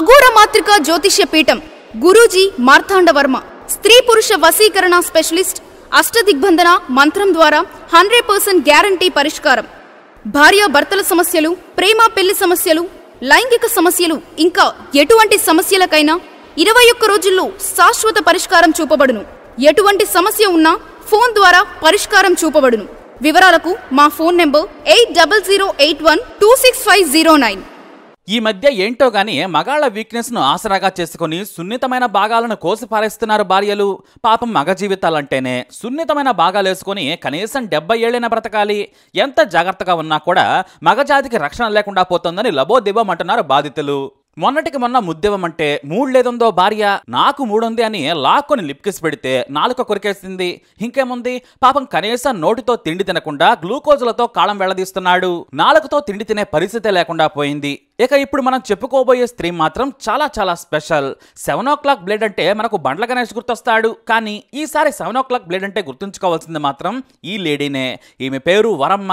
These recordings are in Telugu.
అఘోర మాతృక జ్యోతిష్య పీఠం గురూజీ మార్తాండవర్మ స్త్రీ పురుష వశీకరణ స్పెషలిస్ట్ అష్టదిగ్బంధన మంత్రం ద్వారా హండ్రెడ్ పర్సెంట్ గ్యారంటీ పరిష్కారం భార్యాభర్తల సమస్యలు ప్రేమ పెళ్లి సమస్యలు లైంగిక సమస్యలు ఇంకా ఎటువంటి సమస్యలకైనా ఇరవై ఒక్క రోజుల్లో శాశ్వత పరిష్కారం చూపబడును ఎటువంటి సమస్య ఉన్నా ఫోన్ ద్వారా పరిష్కారం చూపబడును వివరాలకు మా phone number eight double zero eight one two six five zero nine ఈ మధ్య ఏంటో గాని మగాళ్ల వీక్నెస్ ను ఆసరాగా చేసుకుని సున్నితమైన భాగాలను కోసి పారేస్తున్నారు భార్యలు పాపం మగ జీవితాలంటేనే సున్నితమైన భాగాలేసుకుని కనీసం డెబ్బై ఏళ్ళైన బ్రతకాలి ఎంత జాగ్రత్తగా ఉన్నా కూడా మగజాతికి రక్షణ లేకుండా పోతుందని దివ్వమంటున్నారు బాధితులు మొన్నటికి మొన్న మూడు లేదుందో భార్య నాకు మూడుంది అని లాక్కొని లిప్కిసి పెడితే నాలుక కొరికేసింది ఇంకేముంది పాపం కనీసం నోటితో తిండి తినకుండా గ్లూకోజులతో కాళం వెళ్లదీస్తున్నాడు నాలుకతో తిండి తినే పరిస్థితే లేకుండా పోయింది ఇక ఇప్పుడు మనం చెప్పుకోబోయే స్త్రీ మాత్రం చాలా చాలా special seven o'clock blade అంటే మనకు బండ్ల గణేష్ గుర్తొస్తాడు కానీ ఈసారి సెవెన్ ఓ క్లాక్ బ్లేడ్ అంటే గుర్తుంచుకోవాల్సింది మాత్రం ఈ లేడీనే ఈమె పేరు వరమ్మ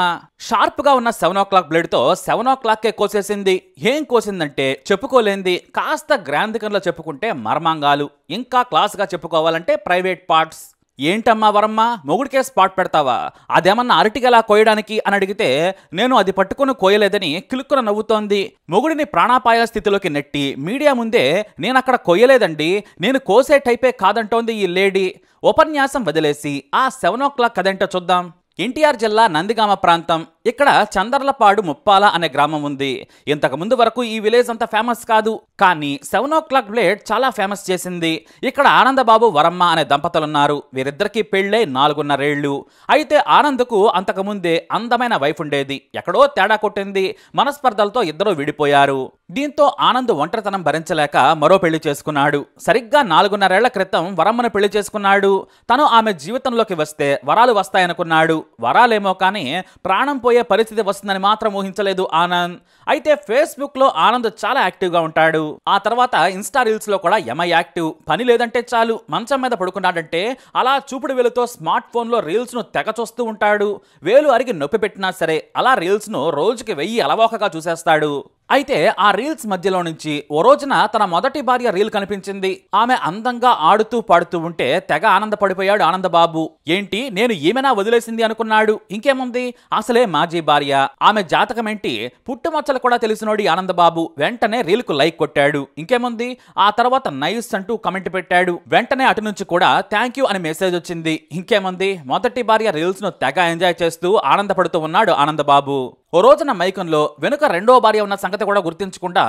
షార్ప్గా ఉన్న సెవెన్ ఓ క్లాక్ బ్లేడ్తో సెవెన్ ఓ క్లాక్కే కోసేసింది ఏం కోసిందంటే చెప్పుకోలేంది కాస్త గ్రాంధికంలో చెప్పుకుంటే మర్మాంగాలు ఇంకా క్లాస్గా చెప్పుకోవాలంటే ప్రైవేట్ పార్ట్స్ ఏంటమ్మా వరమ్మ మొగుడికే స్పాట్ పెడతావా అదేమన్నా అరటికెలా కోయడానికి అని అడిగితే నేను అది పట్టుకుని కోయలేదని కిలుక్కున నవ్వుతోంది మొగుడిని ప్రాణాపాయ స్థితిలోకి నెట్టి మీడియా ముందే నేను అక్కడ కోయలేదండి నేను కోసే టైపే కాదంటోంది ఈ లేడీ ఉపన్యాసం వదిలేసి ఆ సెవెన్ ఓ క్లాక్ కదంట చూద్దాం ఎన్టీఆర్ జిల్లా నందిగామ ప్రాంతం ఇక్కడ చందర్లపాడు ముప్పాల అనే గ్రామం ఉంది ఇంతకు ముందు వరకు ఈ విలేజ్ అంత ఫేమస్ కాదు కానీ సెవెన్ ఓ క్లాక్ బ్లేడ్ చాలా ఫేమస్ చేసింది ఇక్కడ ఆనందబాబు వరమ్మ అనే దంపతులున్నారు వీరిద్దరికీ పెళ్ళే నాలుగున్నరేళ్లు అయితే ఆనంద్కు అంతకుముందే అందమైన వైఫ్ ఉండేది ఎక్కడో తేడా కొట్టింది మనస్పర్ధలతో ఇద్దరూ విడిపోయారు దీంతో ఆనంద్ ఒంటరితనం భరించలేక మరో పెళ్లి చేసుకున్నాడు సరిగ్గా నాలుగున్నరేళ్ల క్రితం వరమ్మను పెళ్లి చేసుకున్నాడు తను ఆమె జీవితంలోకి వస్తే వరాలు వస్తాయనుకున్నాడు వరాలేమో కానీ ప్రాణం పోయే రాబోయే పరిస్థితి వస్తుందని మాత్రం ఊహించలేదు ఆనంద్ అయితే ఫేస్బుక్ లో ఆనంద్ చాలా యాక్టివ్ గా ఉంటాడు ఆ తర్వాత ఇన్స్టా రీల్స్ లో కూడా ఎమై యాక్టివ్ పని లేదంటే చాలు మంచం మీద పడుకున్నాడంటే అలా చూపుడు వేలుతో స్మార్ట్ ఫోన్ లో రీల్స్ ను తెగ చూస్తూ ఉంటాడు వేలు అరిగి నొప్పి పెట్టినా సరే అలా రీల్స్ ను రోజుకి వెయ్యి అలవోకగా చూసేస్తాడు అయితే ఆ రీల్స్ మధ్యలో నుంచి ఓ రోజున తన మొదటి భార్య రీల్ కనిపించింది ఆమె అందంగా ఆడుతూ పాడుతూ ఉంటే తెగ ఆనందపడిపోయాడు ఆనందబాబు ఏంటి నేను ఈమెనా వదిలేసింది అనుకున్నాడు ఇంకేముంది అసలే మాజీ భార్య ఆమె జాతకమేంటి పుట్టుమచ్చలు కూడా తెలిసినోడి ఆనందబాబు వెంటనే రీల్కు లైక్ కొట్టాడు ఇంకేముంది ఆ తర్వాత నైస్ అంటూ కమెంట్ పెట్టాడు వెంటనే అటు నుంచి కూడా థ్యాంక్ యూ అని మెసేజ్ వచ్చింది ఇంకేముంది మొదటి భార్య రీల్స్ ను తెగ ఎంజాయ్ చేస్తూ ఆనందపడుతూ ఉన్నాడు ఆనందబాబు ఓ రోజున మైకంలో వెనుక రెండో భార్య ఉన్న సంగతి కూడా గుర్తించకుండా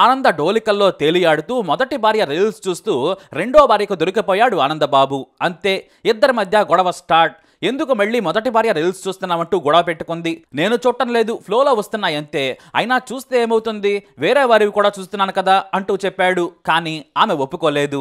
ఆనంద డోలికల్లో తేలియాడుతూ మొదటి భార్య రీల్స్ చూస్తూ రెండో భార్యకు దొరికిపోయాడు ఆనందబాబు అంతే ఇద్దరి మధ్య గొడవ స్టార్ట్ ఎందుకు మళ్ళీ మొదటి భార్య రీల్స్ చూస్తున్నామంటూ గొడవ పెట్టుకుంది నేను చూడటం లేదు ఫ్లోలో వస్తున్నాయంతే అయినా చూస్తే ఏమవుతుంది వేరే వారివి కూడా చూస్తున్నాను కదా అంటూ చెప్పాడు కానీ ఆమె ఒప్పుకోలేదు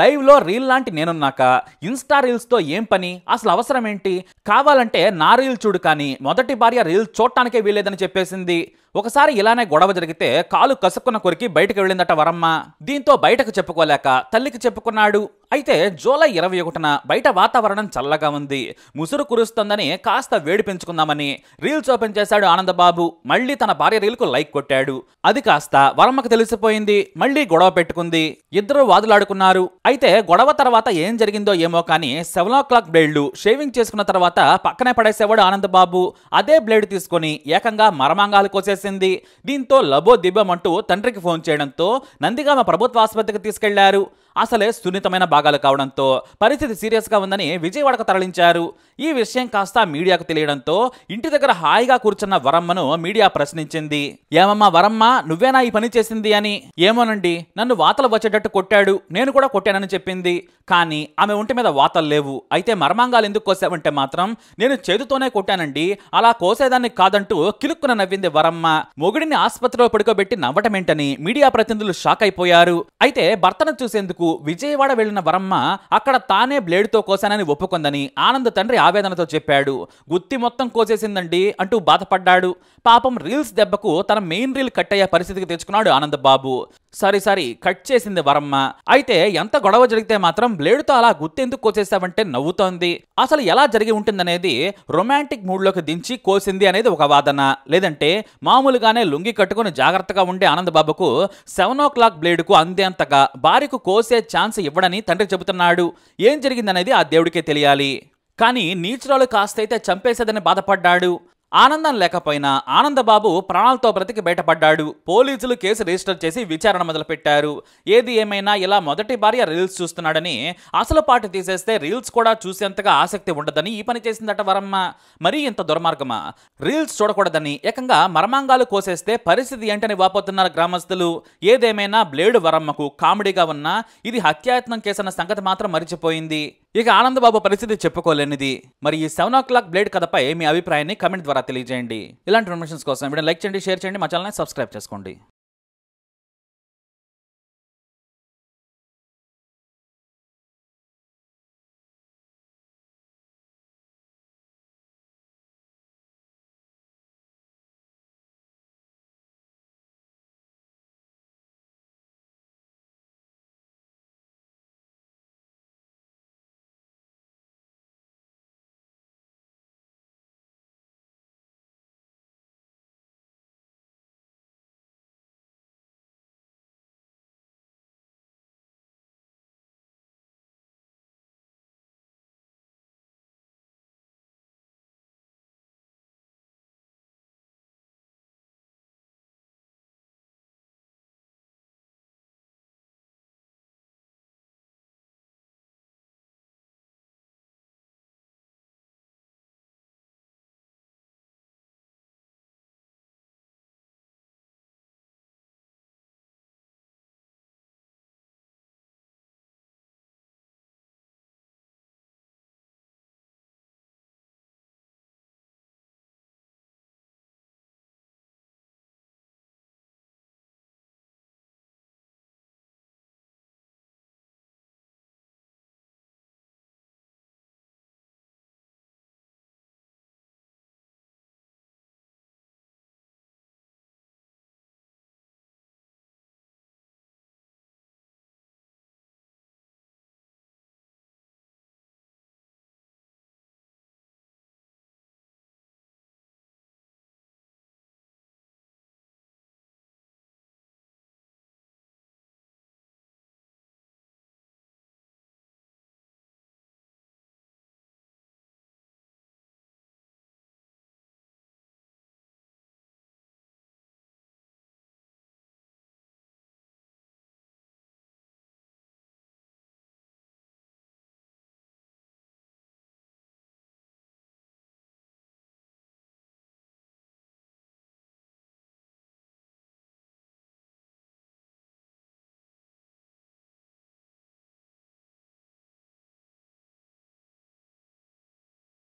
లైవ్లో రీల్ లాంటి నేనున్నాక ఇన్స్టా రీల్స్తో ఏం పని అసలు అవసరం ఏంటి కావాలంటే నా రీల్ చూడు కానీ మొదటి భార్య రీల్స్ చూడటానికే వీలేదని చెప్పేసింది ఒకసారి ఇలానే గొడవ జరిగితే కాలు కసుక్కున్న కొరికి బయటకు వెళ్ళిందట వరమ్మ దీంతో బయటకు చెప్పుకోలేక తల్లికి చెప్పుకున్నాడు అయితే జూలై ఇరవై ఒకటిన బయట వాతావరణం చల్లగా ఉంది ముసురు కురుస్తుందని కాస్త వేడి పెంచుకుందామని రీల్స్ ఓపెన్ చేశాడు ఆనందబాబు మళ్ళీ తన భార్య రీల్కు లైక్ కొట్టాడు అది కాస్త వరమ్మకు తెలిసిపోయింది మళ్ళీ గొడవ పెట్టుకుంది ఇద్దరు వాదులాడుకున్నారు అయితే గొడవ తర్వాత ఏం జరిగిందో ఏమో కానీ సెవెన్ ఓ క్లాక్ బ్లేడ్లు షేవింగ్ చేసుకున్న తర్వాత పక్కనే పడేసేవాడు ఆనందబాబు అదే బ్లేడ్ తీసుకొని ఏకంగా మరమాంగాలు కోసేసి చేసింది దీంతో దిబ్బమంటూ తండ్రికి ఫోన్ చేయడంతో నందిగామ ప్రభుత్వ ఆసుపత్రికి తీసుకెళ్లారు అసలే సున్నితమైన భాగాలు కావడంతో పరిస్థితి సీరియస్గా ఉందని విజయవాడకు తరలించారు ఈ విషయం కాస్త మీడియాకు తెలియడంతో ఇంటి దగ్గర హాయిగా కూర్చున్న వరమ్మను మీడియా ప్రశ్నించింది ఏమమ్మా వరమ్మ నువ్వేనా ఈ పని చేసింది అని ఏమోనండి నన్ను వాతలు వచ్చేటట్టు కొట్టాడు నేను కూడా కొట్టానని చెప్పింది కానీ ఆమె ఒంటి మీద వాతలు లేవు అయితే మర్మాంగాలు ఎందుకు కోసావంటే మాత్రం నేను చేతితోనే కొట్టానండి అలా కోసేదాన్ని కాదంటూ కిలుక్కున నవ్వింది వరమ్మ మొగుడిని ఆసుపత్రిలో పడుకోబెట్టి నవ్వటమేంటని మీడియా ప్రతినిధులు షాక్ అయిపోయారు అయితే భర్తను చూసేందుకు కు విజయవాడ వెళ్లిన వరమ్మ అక్కడ తానే బ్లేడ్తో కోశానని ఒప్పుకుందని ఆనంద్ తండ్రి ఆవేదనతో చెప్పాడు గుత్తి మొత్తం కోసేసిందండి అంటూ బాధపడ్డాడు పాపం రీల్స్ దెబ్బకు తన మెయిన్ రీల్ కట్ అయ్యే పరిస్థితికి తెచ్చుకున్నాడు ఆనంద్ బాబు సరి సరి కట్ చేసింది వరమ్మ అయితే ఎంత గొడవ జరిగితే మాత్రం బ్లేడుతో అలా గుత్తెందుకు కోసేసావంటే నవ్వుతోంది అసలు ఎలా జరిగి ఉంటుందనేది రొమాంటిక్ మూడ్లోకి దించి కోసింది అనేది ఒక వాదన లేదంటే మామూలుగానే లుంగి కట్టుకుని జాగ్రత్తగా ఉండే ఆనంద్ బాబుకు సెవెన్ ఓ క్లాక్ బ్లేడుకు అందేంతగా భార్యకు కోసే చేసే ఛాన్స్ ఇవ్వడని తండ్రి చెబుతున్నాడు ఏం జరిగిందనేది ఆ దేవుడికే తెలియాలి కానీ నీచురాలు కాస్తైతే చంపేసేదని బాధపడ్డాడు ఆనందం లేకపోయినా ఆనందబాబు ప్రాణాలతో బ్రతికి బయటపడ్డాడు పోలీసులు కేసు రిజిస్టర్ చేసి విచారణ మొదలుపెట్టారు ఏది ఏమైనా ఇలా మొదటి భార్య రీల్స్ చూస్తున్నాడని అసలు పాటు తీసేస్తే రీల్స్ కూడా చూసేంతగా ఆసక్తి ఉండదని ఈ పని చేసిందట వరమ్మ మరీ ఇంత దుర్మార్గమా రీల్స్ చూడకూడదని ఏకంగా మర్మాంగాలు కోసేస్తే పరిస్థితి ఏంటని వాపోతున్నారు గ్రామస్తులు ఏదేమైనా బ్లేడు వరమ్మకు కామెడీగా ఉన్నా ఇది హత్యాయత్నం కేసన్న సంగతి మాత్రం మరిచిపోయింది ఇక ఆనందబాబు పరిస్థితి చెప్పుకోలేనిది మరి ఈ సెవెన్ ఓ క్లాక్ బ్లేడ్ కథపై మీ అభిప్రాయాన్ని కమెంట్ ద్వారా తెలియజేయండి ఇలాంటి ఇన్ఫర్మేషన్స్ కోసం వీడియో లైక్ చేయండి షేర్ చేయండి మా ఛానల్ని సబ్స్క్రైబ్ చేసుకోండి